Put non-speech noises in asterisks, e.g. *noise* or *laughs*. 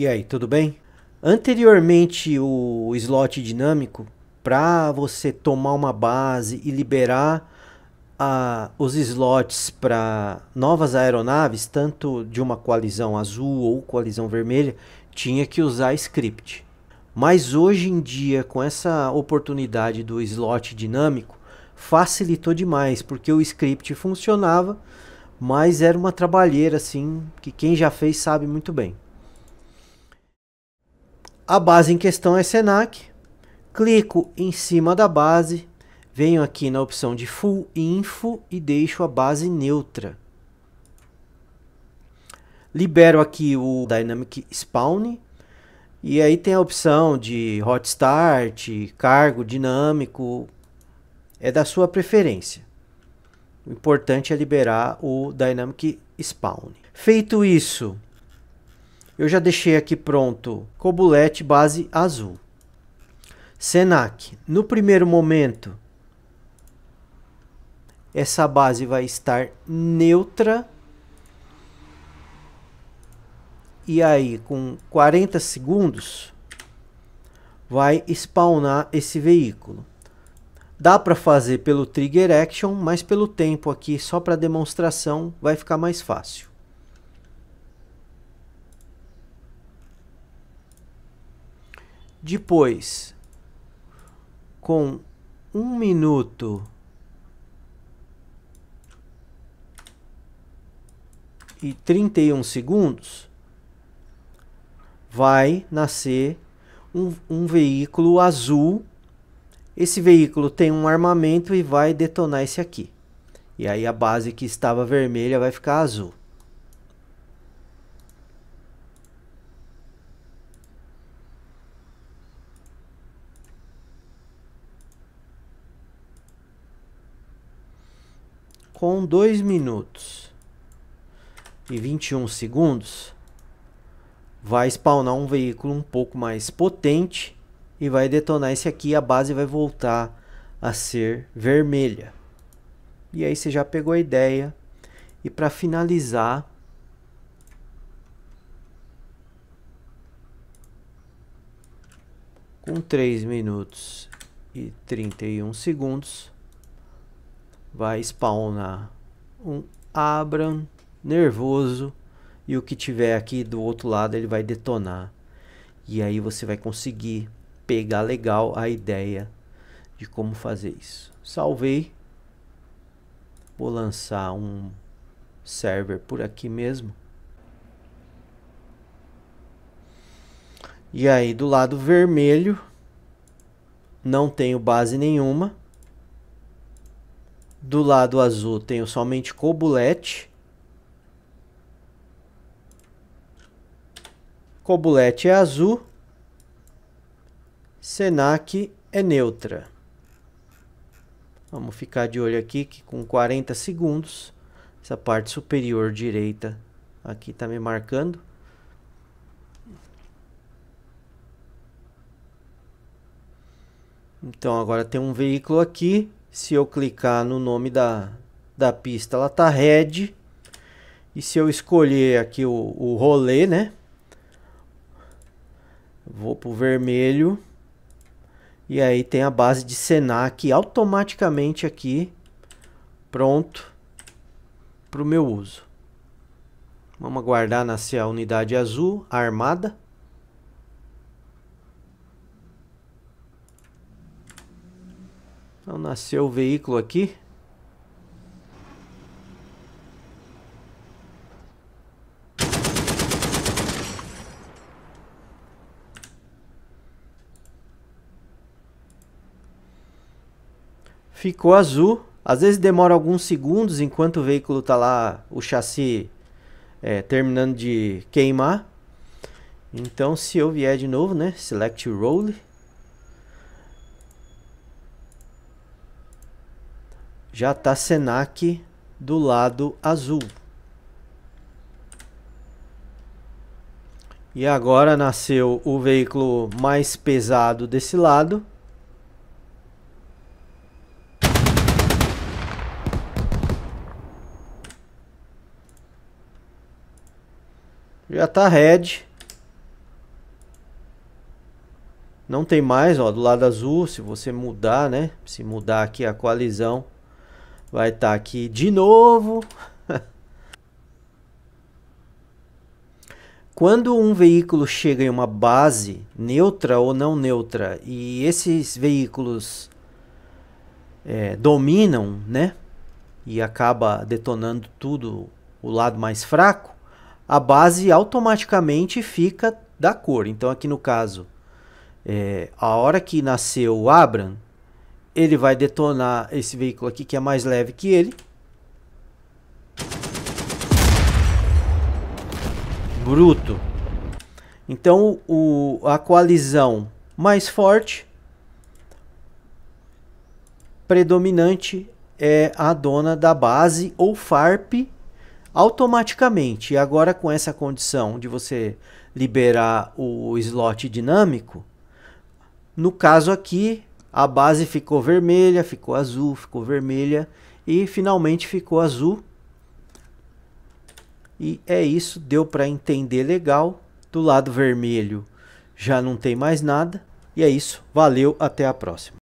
E aí, tudo bem? Anteriormente, o slot dinâmico, para você tomar uma base e liberar a, os slots para novas aeronaves, tanto de uma coalizão azul ou coalizão vermelha, tinha que usar script. Mas hoje em dia, com essa oportunidade do slot dinâmico, facilitou demais, porque o script funcionava, mas era uma trabalheira assim, que quem já fez sabe muito bem. A base em questão é Senac. Clico em cima da base, venho aqui na opção de Full Info e deixo a base neutra. Libero aqui o Dynamic Spawn e aí tem a opção de Hot Start, cargo dinâmico, é da sua preferência. O importante é liberar o Dynamic Spawn. Feito isso, eu já deixei aqui pronto Cobulete base azul. Senac. No primeiro momento, essa base vai estar neutra. E aí, com 40 segundos, vai spawnar esse veículo. Dá para fazer pelo trigger action, mas pelo tempo aqui, só para demonstração, vai ficar mais fácil. Depois, com um minuto e 31 segundos, vai nascer um, um veículo azul. Esse veículo tem um armamento e vai detonar esse aqui. E aí a base que estava vermelha vai ficar azul. com 2 minutos e 21 segundos, vai spawnar um veículo um pouco mais potente e vai detonar esse aqui a base vai voltar a ser vermelha. E aí você já pegou a ideia. E para finalizar, com 3 minutos e 31 segundos, vai spawnar um Abram nervoso e o que tiver aqui do outro lado ele vai detonar. E aí você vai conseguir pegar legal a ideia de como fazer isso. Salvei. Vou lançar um server por aqui mesmo. E aí do lado vermelho não tenho base nenhuma. Do lado azul tenho somente Cobulete. Cobulete é azul. Senac é neutra. Vamos ficar de olho aqui que com 40 segundos, essa parte superior direita aqui está me marcando. Então agora tem um veículo aqui se eu clicar no nome da, da pista, ela tá red. E se eu escolher aqui o, o rolê, né? Vou pro vermelho. E aí tem a base de Senac automaticamente aqui. Pronto. Para o meu uso. Vamos aguardar nascer a unidade azul, armada. Então nasceu o veículo aqui. Ficou azul. Às vezes demora alguns segundos enquanto o veículo está lá, o chassi é, terminando de queimar. Então, se eu vier de novo, né? Select Roll. já está Senac do lado azul. E agora nasceu o veículo mais pesado desse lado. Já tá red. Não tem mais, ó, do lado azul, se você mudar, né? Se mudar aqui a coalizão, Vai estar tá aqui de novo. *laughs* Quando um veículo chega em uma base neutra ou não neutra e esses veículos é, dominam, né? E acaba detonando tudo o lado mais fraco, a base automaticamente fica da cor. Então aqui no caso, é, a hora que nasceu o Abram, ele vai detonar esse veículo aqui que é mais leve que ele. Bruto. Então o, a coalizão mais forte, predominante, é a dona da base ou FARP automaticamente. E agora com essa condição de você liberar o slot dinâmico, no caso aqui a base ficou vermelha, ficou azul, ficou vermelha e finalmente ficou azul. E é isso, deu para entender legal. Do lado vermelho já não tem mais nada. E é isso, valeu, até a próxima.